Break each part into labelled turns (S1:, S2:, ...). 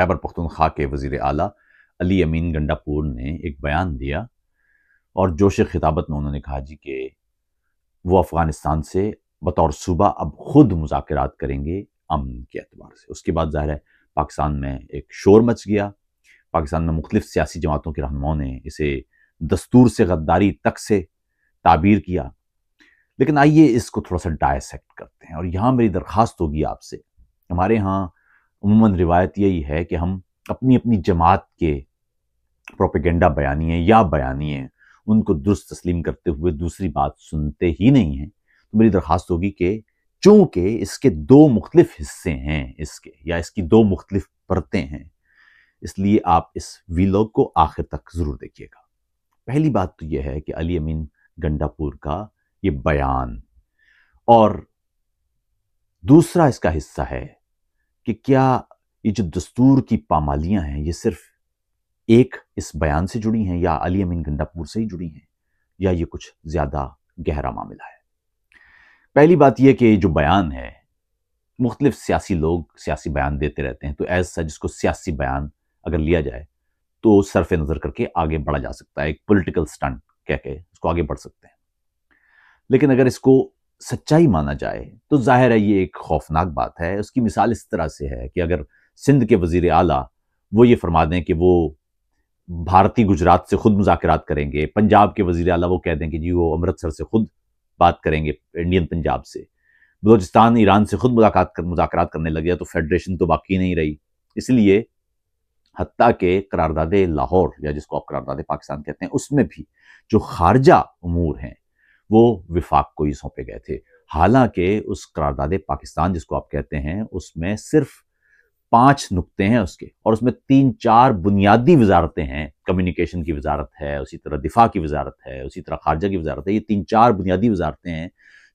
S1: खैबर पख्तनख्वा के वजीर अली अली अमीन गंडापुर ने एक बयान दिया और जोश खिताबत में उन्होंने कहा जी कि वो अफ़गानिस्तान से बतौर सूबा अब खुद मुजाकर करेंगे अमन के अतबार से उसके बाद ज़ाहिर है पाकिस्तान में एक शोर मच गया पाकिस्तान में मुख्तफ सियासी जमातों के रहनुमाओं ने इसे दस्तूर से गद्दारी तक से ताबीर किया लेकिन आइए इसको थोड़ा सा डायसेक्ट करते हैं और यहाँ मेरी दरख्वास्त होगी आपसे हमारे यहाँ उमूमा रिवायत यही है कि हम अपनी अपनी जमात के प्रोपेगेंडा है या बयानी है उनको दुरुस्त तस्लीम करते हुए दूसरी बात सुनते ही नहीं हैं तो मेरी दरख्वास्त होगी कि चूँकि इसके दो मुख्तलिफ हिस्से हैं इसके या इसकी दो मुख्तलिफ परतें हैं इसलिए आप इस वीलॉग को आखिर तक ज़रूर देखिएगा पहली बात तो यह है कि अली अमीन गंडापुर का ये बयान और दूसरा इसका हिस्सा है कि क्या ये जो दस्तूर की पामालियाँ हैं ये सिर्फ एक इस बयान से जुड़ी हैं या अली अमीन गंडापुर से ही जुड़ी हैं या ये कुछ ज़्यादा गहरा मामला है पहली बात यह कि जो बयान है मुख्तलिफ सियासी लोग सियासी बयान देते रहते हैं तो एज सच इसको सियासी बयान अगर लिया जाए तो सरफ नज़र करके आगे बढ़ा जा सकता है एक पोलिटिकल स्टंट कह के उसको आगे बढ़ सकते हैं लेकिन अगर इसको सच्चाई माना जाए तो जाहिर है ये एक खौफनाक बात है उसकी मिसाल इस तरह से है कि अगर सिंध के वजीर आला वो ये फरमा दें कि वो भारतीय गुजरात से खुद मुजाकर करेंगे पंजाब के वजीर अला वो कह दें कि जी वो अमृतसर से खुद बात करेंगे इंडियन पंजाब से बलोचिस्तान ईरान से खुद मुलाकात कर मुजाकर करने लग गया तो फेडरेशन तो बाकी नहीं रही इसलिए हती के करारदादे लाहौर या जिसको आप करारदादे पाकिस्तान कहते हैं उसमें भी जो खारजा अमूर हैं वो विफाक को ही सौंपे गए थे हालांकि उस करारदाद पाकिस्तान जिसको आप कहते हैं उसमें सिर्फ पांच नुक्ते हैं उसके और उसमें तीन चार बुनियादी वजारतें हैं कम्युनिकेशन की वजारत है उसी तरह दिफा की वजारत है उसी तरह खारजा की वजारत है ये तीन चार बुनियादी वजारतें हैं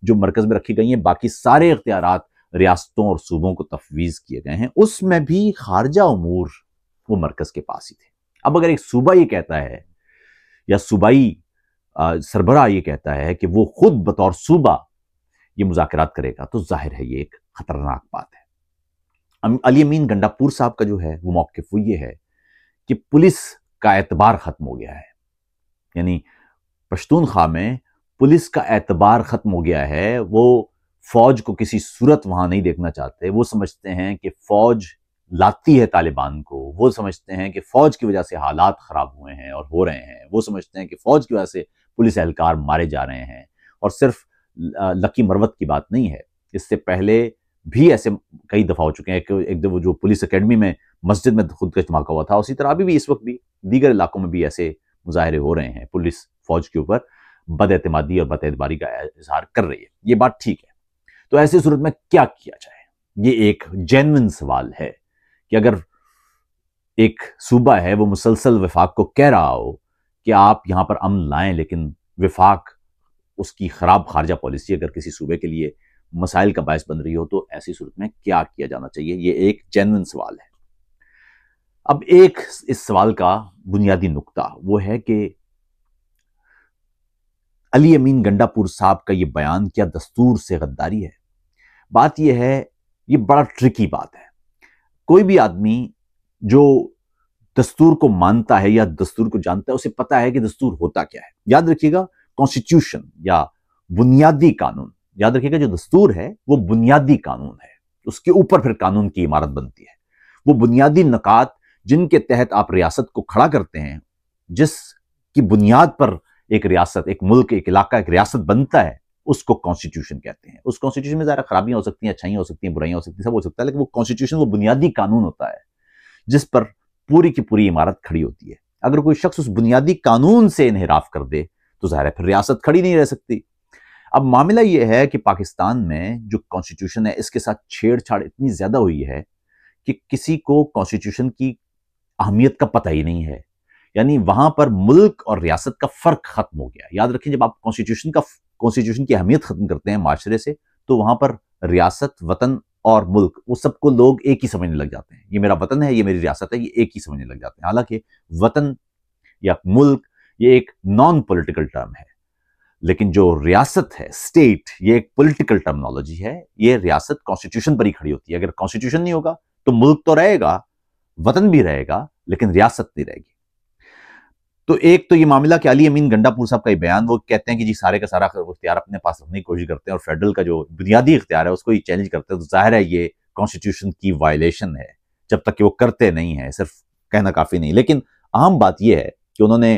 S1: जो मरकज़ में रखी गई हैं बाकी सारे इख्तियार रियासतों और सूबों को तफवीज़ किए गए हैं उसमें भी खारजा अमूर वो मरकज़ के पास ही थे अब अगर एक सूबा ये कहता है या सूबाई सरबरा ये कहता है कि वो खुद बतौर सूबा ये मुजाकर करेगा तो जाहिर है ये एक ख़तरनाक बात है अली अमीन गंडापुर साहब का जो है वो मौके वो ये है कि पुलिस का एतबार ख़त्म हो गया है यानी पश्तूनख्वा में पुलिस का एतबार ख़त्म हो गया है वो फ़ौज को किसी सूरत वहां नहीं देखना चाहते वो समझते हैं कि फ़ौज लाती है तालिबान को वो समझते हैं कि फ़ौज की वजह से हालात ख़राब हुए हैं और हो रहे हैं वो समझते हैं कि फ़ौज की वजह से पुलिस एहलकार मारे जा रहे हैं और सिर्फ लकी मरवत की बात नहीं है इससे पहले भी ऐसे कई दफ़ा हो चुके हैं कि एक दफ़ा जो पुलिस अकेडमी में मस्जिद में खुद का धमाका हुआ था उसी तरह अभी भी इस वक्त भी दीगर इलाकों में भी ऐसे मुजाहरे हो रहे हैं पुलिस फौज के ऊपर बदअतमादी और बदतबारी का इजहार कर रही है ये बात ठीक है तो ऐसी सूरत में क्या किया जाए ये एक जेनविन सवाल है कि अगर एक सूबा है वो मुसलसल विफाक को कह रहा हो कि आप यहां पर अमन लाएं लेकिन विफाक उसकी ख़राब खारजा पॉलिसी अगर किसी सूबे के लिए मसाइल का बायस बन रही हो तो ऐसी सूरत में क्या किया जाना चाहिए यह एक जेनविन सवाल है अब एक इस सवाल का बुनियादी नुकता वो है कि अली अमीन गंडापुर साहब का यह बयान क्या दस्तूर से गद्दारी है बात यह है ये बड़ा ट्रिकी बात है कोई भी आदमी जो दस्तूर को मानता है या दस्तूर को जानता है उसे पता है कि दस्तूर होता क्या है याद रखिएगा कॉन्स्टिट्यूशन या बुनियादी कानून याद रखिएगा जो दस्तूर है वो बुनियादी कानून है उसके ऊपर फिर कानून की इमारत बनती है वो बुनियादी नकात जिनके तहत आप रियासत को खड़ा करते हैं जिसकी बुनियाद पर एक रियासत एक मुल्क एक इलाका एक रियासत बनता है उसको कॉन्स्टिट्यूशन कहते हैं उस कॉन्स्टिट्यूशन में ज़्यादा खराबियां हो सकती हैं अच्छाइयां हो सकती हैं बुराइयां हो सकती हैं सब हो सकता है लेकिन वो कॉन्स्टिट्यूशन वो बुनियादी कानून होता है जिस पर पूरी की पूरी इमारत खड़ी होती है अगर कोई शख्स उस बुनियादी कानून से इनहराफ कर दे तो ज़ाहिर है फिर रियासत खड़ी नहीं रह सकती अब मामला यह है कि पाकिस्तान में जो कॉन्स्टिट्यूशन है इसके साथ छेड़छाड़ इतनी ज़्यादा हुई है कि किसी को कॉन्स्टिट्यूशन की अहमियत का पता ही नहीं है यानी वहां पर मुल्क और रियासत का फ़र्क ख़त्म हो गया याद रखें जब आप कॉन्स्टिट्यूशन का कॉन्स्टिट्यूशन की अहमियत ख़त्म करते हैं माशरे से तो वहां पर रियासत वतन और मुल्क वो सबको लोग एक ही समझने लग जाते हैं ये मेरा वतन है ये मेरी रियासत है ये एक ही समझने लग जाते हैं हालांकि वतन या मुल्क ये एक नॉन पॉलिटिकल टर्म है लेकिन जो रियासत है स्टेट ये एक पॉलिटिकल टर्मनोलॉजी है ये रियासत कॉन्स्टिट्यूशन पर ही खड़ी होती है अगर कॉन्स्टिट्यूशन नहीं होगा तो मुल्क तो रहेगा वतन भी रहेगा लेकिन रियासत नहीं रहेगी तो एक तो ये मामला कि अली अमीन गंडापुर साहब का बयान वो कहते हैं कि जी सारे का सारा इख्तियार अपने पास रखने की कोशिश करते हैं और फेडरल का जो बुनियादी इख्तियार है उसको ये चैलेंज करते हैं तो जाहिर है ये कॉन्स्टिट्यूशन की वायलेशन है जब तक कि वो करते नहीं है सिर्फ कहना काफ़ी नहीं लेकिन अहम बात यह है कि उन्होंने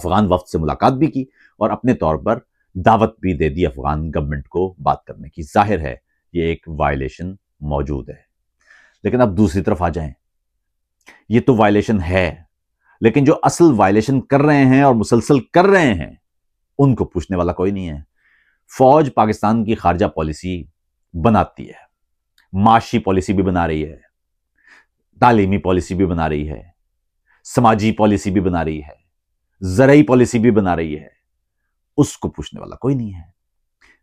S1: अफगान वफ्त से मुलाकात भी की और अपने तौर पर दावत भी दे दी अफगान गवर्नमेंट को बात करने की जाहिर है ये एक वायलेशन मौजूद है लेकिन अब दूसरी तरफ आ जाएं ये तो वायलेशन है लेकिन जो असल वायलेशन कर रहे हैं और मुसलसल कर रहे हैं उनको पूछने वाला कोई नहीं है फौज पाकिस्तान की खारजा पॉलिसी बनाती है माशी पॉलिसी भी बना रही है तालीमी पॉलिसी भी बना रही है समाजी पॉलिसी भी बना रही है जरई पॉलिसी भी बना रही है उसको पूछने वाला कोई नहीं है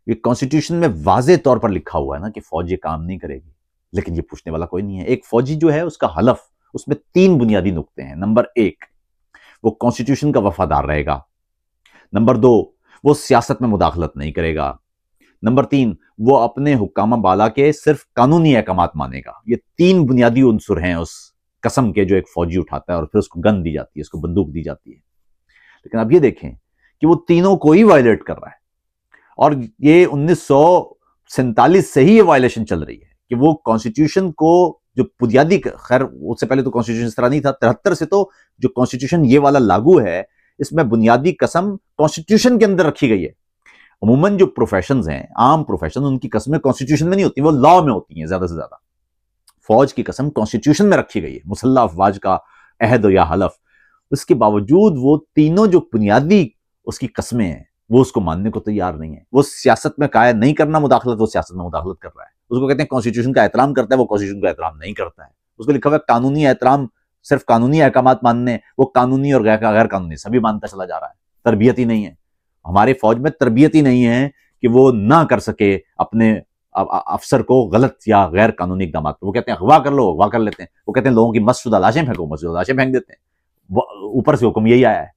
S1: ये कॉन्स्टिट्यूशन में वाजे तौर पर लिखा हुआ है ना कि फौज ये काम नहीं करेगी लेकिन ये पूछने वाला कोई नहीं है एक फौजी जो है उसका हलफ उसमें तीन बुनियादी नुकते हैं नंबर एक वो कॉन्स्टिट्यूशन का वफादार रहेगा नंबर दो वो सियासत में मुदाखलत नहीं करेगा नंबर तीन वो अपने हुक्कामा बाला के सिर्फ कानूनी अहकाम मानेगा ये तीन बुनियादी उनसर हैं उस कसम के जो एक फौजी उठाता है और फिर उसको गन दी जाती है उसको बंदूक दी जाती है लेकिन अब ये देखें कि वो तीनों को ही वायलेट कर रहा है और ये उन्नीस से ही ये वायलेशन चल रही है कि वो कॉन्स्टिट्यूशन को जो बुनियादी खैर उससे पहले तो कॉन्स्टिट्यूशन इस तरह नहीं था तिहत्तर से तो जो कॉन्स्टिट्यूशन ये वाला लागू है इसमें बुनियादी कसम कॉन्स्टिट्यूशन के अंदर रखी गई है अमूमन जो प्रोफेशन हैं आम प्रोफेशन उनकी कसमें कॉन्स्टिट्यूशन में नहीं होती वो लॉ में होती हैं ज्यादा से ज्यादा फौज की कसम कॉन्स्टिट्यूशन में रखी गई है मुसल्ला अफवाज का अहद या हलफ उसके बावजूद वो तीनों जो बुनियादी उसकी कस्में हैं वो उसको मानने को तैयार नहीं है वो सियासत में काया नहीं करना मुदाखलत वो सियासत में मुदाखलत कर रहा है उसको कहते हैं कॉन्स्टिट्यूशन का एहतराम करता है वो कॉन्स्टिट्यूशन का एहतराम नहीं करता है उसको लिखा हुआ है कानूनी एहतराम सिर्फ कानूनी अहकाम मानने वो कानूनी और गैर कानूनी सभी मानता चला जा रहा है तरबियत ही नहीं है हमारे फौज में तरबियत ही नहीं है कि वो ना कर सके अपने अफसर को गलत या गैर कानूनी इकदाम वो कहते हैं अगवा कर लो अगवा कर लेते हैं वो कहते हैं लोगों की मसशुदा लाशें फेंको मसशुदा लाशें फेंक देते हैं ऊपर से हुक्म यही आया है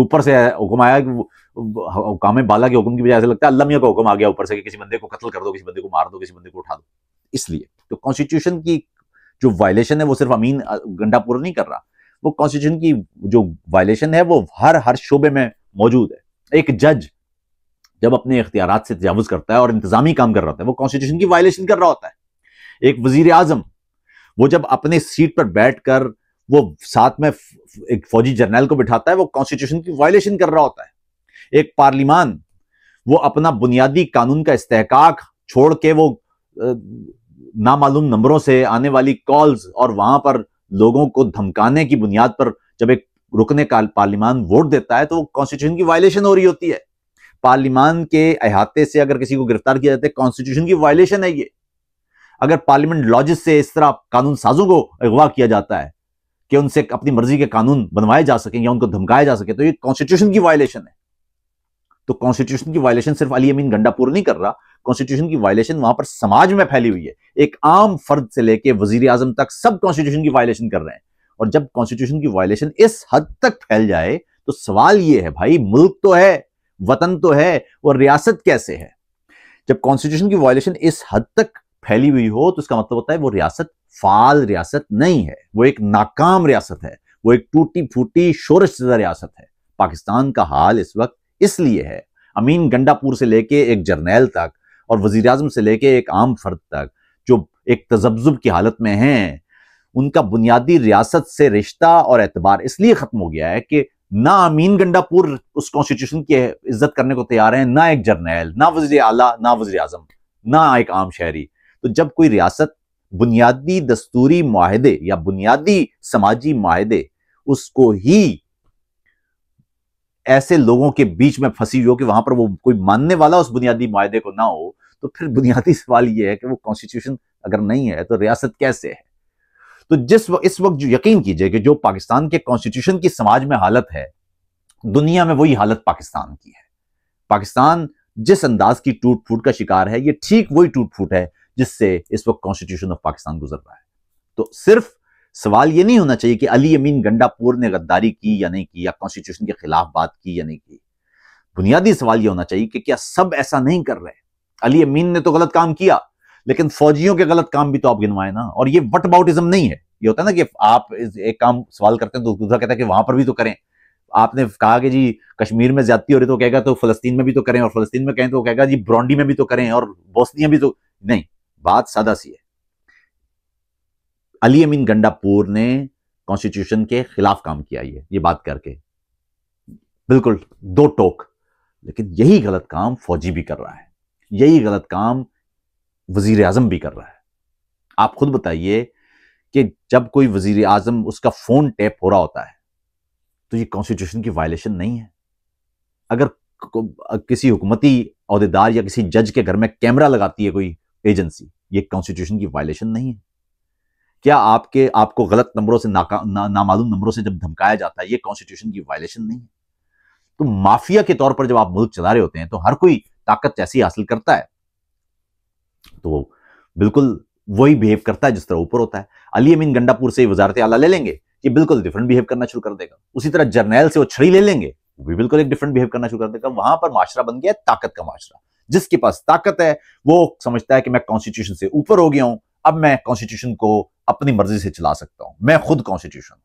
S1: ऊपर से हुक्म आया कि हुकाम बाला के हुक्म की वजह से लगता है अल्लाह का हुक्म आ गया ऊपर से कि किसी बंदे को कत्ल कर दो किसी बंदे को मार दो किसी बंदे को उठा दो इसलिए तो कॉन्स्टिट्यूशन की जो वायलेशन है वो सिर्फ अमीन गंडा पूरा नहीं कर रहा वो कॉन्स्टिट्यूशन की जो वायलेशन है वो हर हर शोबे में मौजूद है एक जज जब अपने इख्तियार से तजावज करता है और इंतजामी काम कर रहा है वो कॉन्स्टिट्यूशन की वायलेशन कर रहा होता है एक वजीर आजम वो जब अपने सीट पर बैठ कर वो साथ में एक फौजी जर्नल को बिठाता है वो कॉन्स्टिट्यूशन की वायलेशन कर रहा होता है एक पार्लिमान वो अपना बुनियादी कानून का इस्तेक छोड़ के वो नामालूम नंबरों से आने वाली कॉल्स और वहां पर लोगों को धमकाने की बुनियाद पर जब एक रुकने का पार्लिमान वोट देता है तो वो कॉन्स्टिट्यूशन की वायलेशन हो रही होती है पार्लिमान के अहाते से अगर किसी को गिरफ्तार किया जाता है कॉन्स्टिट्यूशन की वायलेशन है ये अगर पार्लियामेंट लॉजिस से इस तरह कानून साजों को अगवा किया जाता है कि उनसे अपनी मर्जी के कानून बनवाए जा सके या उनको धमकाया जा सके तो ये कॉन्स्टिट्यूशन की वायलेशन है तो कॉन्स्टिट्यूशन की वायलेशन सिर्फ अली अमीन गंडापुर नहीं कर रहा कॉन्स्टिट्यूशन की वायलेशन वहां पर समाज में फैली हुई है एक आम फर्द से लेकर वजीर आजम तक सब कॉन्स्टिट्यूशन की वायलेशन कर रहे हैं और जब कॉन्स्टिट्यूशन की वायलेशन इस हद तक फैल जाए तो सवाल यह है भाई मुल्क तो है वतन तो है और रियासत कैसे है जब कॉन्स्टिट्यूशन की वायलेशन इस हद तक फैली हुई हो तो इसका मतलब होता है वो रियासत फाल रियासत नहीं है वो एक नाकाम रियासत है वो एक टूटी फूटी शोरश रियासत है पाकिस्तान का हाल इस वक्त इसलिए है अमीन गंडापुर से लेके एक जर्नैल तक और वजीर से लेके एक आम फर्द तक जो एक तजब्जुब की हालत में हैं उनका बुनियादी रियासत से रिश्ता और एतबार इसलिए खत्म हो गया है कि ना अमीन गंडापुर उस कॉन्स्टिट्यूशन की इज्जत करने को तैयार है ना एक जर्नैल ना वजी अला ना वजी अजम ना एक आम शहरी तो जब कोई रियासत बुनियादी दस्तूरी माहदे या बुनियादी समाजी माहदे उसको ही ऐसे लोगों के बीच में फंसी हुई हो कि वहां पर वो कोई मानने वाला उस बुनियादी माहदे को ना हो तो फिर बुनियादी सवाल ये है कि वो कॉन्स्टिट्यूशन अगर नहीं है तो रियासत कैसे है तो जिस वक्त इस वक्त जो यकीन कीजिए कि जो पाकिस्तान के कॉन्स्टिट्यूशन की समाज में हालत है दुनिया में वही हालत पाकिस्तान की है पाकिस्तान जिस अंदाज की टूट फूट का शिकार है ये ठीक वही टूट फूट है जिससे इस वक्त कॉन्स्टिट्यूशन ऑफ पाकिस्तान गुजर रहा है तो सिर्फ सवाल यह नहीं होना चाहिए कि अली अमीन गंडापुर ने गद्दारी की या नहीं की या कॉन्स्टिट्यूशन के खिलाफ बात की या नहीं की बुनियादी सवाल यह होना चाहिए कि क्या सब ऐसा नहीं कर रहे अली अमीन ने तो गलत काम किया लेकिन फौजियों के गलत काम भी तो आप गिनवाए ना और ये वट अबाउटिज्म नहीं है ये होता है ना कि आप एक काम सवाल करते हैं तो दूसरा कहता है कि वहां पर भी तो करें आपने कहा कि जी कश्मीर में ज्यादा हो रही तो कहेगा तो फलस्तीन में भी तो करें और फलस्तीन में कहें तो कहेगा जी ब्रॉन्डी में भी तो करें और बोस्निया भी तो नहीं बात सादा सी है अली अमीन गंडापुर ने कॉन्स्टिट्यूशन के खिलाफ काम किया ये ये बात करके बिल्कुल दो टोक लेकिन यही गलत काम फौजी भी कर रहा है यही गलत काम वजीर आजम भी कर रहा है आप खुद बताइए कि जब कोई वजीर आजम उसका फोन टैप हो रहा होता है तो ये कॉन्स्टिट्यूशन की वायलेशन नहीं है अगर किसी हुकूमती अहदेदार या किसी जज के घर में कैमरा लगाती है कोई एजेंसी ये कॉन्स्टिट्यूशन की वायलेशन नहीं है क्या आपके आपको गलत नंबरों से नाका ना, नामालूम नंबरों से जब धमकाया जाता है ये कॉन्स्टिट्यूशन की वायलेशन नहीं है तो माफिया के तौर पर जब आप मुल्क चला रहे होते हैं तो हर कोई ताकत जैसी हासिल करता है तो वो बिल्कुल वही बिहेव करता है जिस तरह ऊपर होता है अली अमीन गंडापुर से वजारत आला ले लेंगे ये बिल्कुल डिफरेंट बिहेव करना शुरू कर देगा उसी तरह जर्नैल से वो छड़ी ले लेंगे वो भी बिल्कुल एक डिफरेंट बिहेव करना शुरू कर देगा वहां पर माशरा बन गया है ताकत का माशरा जिसके पास ताकत है वो समझता है कि मैं कॉन्स्टिट्यूशन से ऊपर हो गया हूं अब मैं कॉन्स्टिट्यूशन को अपनी मर्जी से चला सकता हूं मैं खुद कॉन्स्टिट्यूशन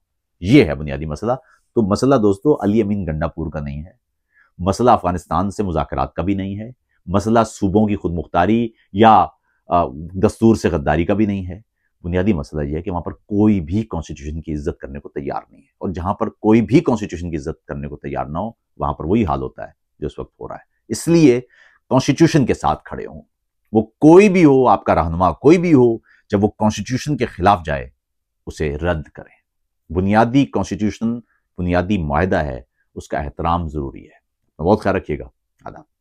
S1: ये है बुनियादी मसला तो मसला दोस्तों अली अमीन गंडापुर का नहीं है मसला अफगानिस्तान से मुजाकर का भी नहीं है मसला सूबों की खुद मुख्तारी या दस्तूर से गद्दारी का भी नहीं है बुनियादी मसला यह है कि वहां पर कोई भी कॉन्स्टिट्यूशन की इज्जत करने को तैयार नहीं है और जहां पर कोई भी कॉन्स्टिट्यूशन की इज्जत करने को तैयार ना हो वहां पर वही हाल होता है जो इस वक्त हो रहा है इसलिए कॉन्स्टिट्यूशन के साथ खड़े हों वो कोई भी हो आपका रहनुमा कोई भी हो जब वो कॉन्स्टिट्यूशन के खिलाफ जाए उसे रद्द करें बुनियादी कॉन्स्टिट्यूशन बुनियादी माहदा है उसका एहतराम ज़रूरी है बहुत ख्याल रखिएगा आदाब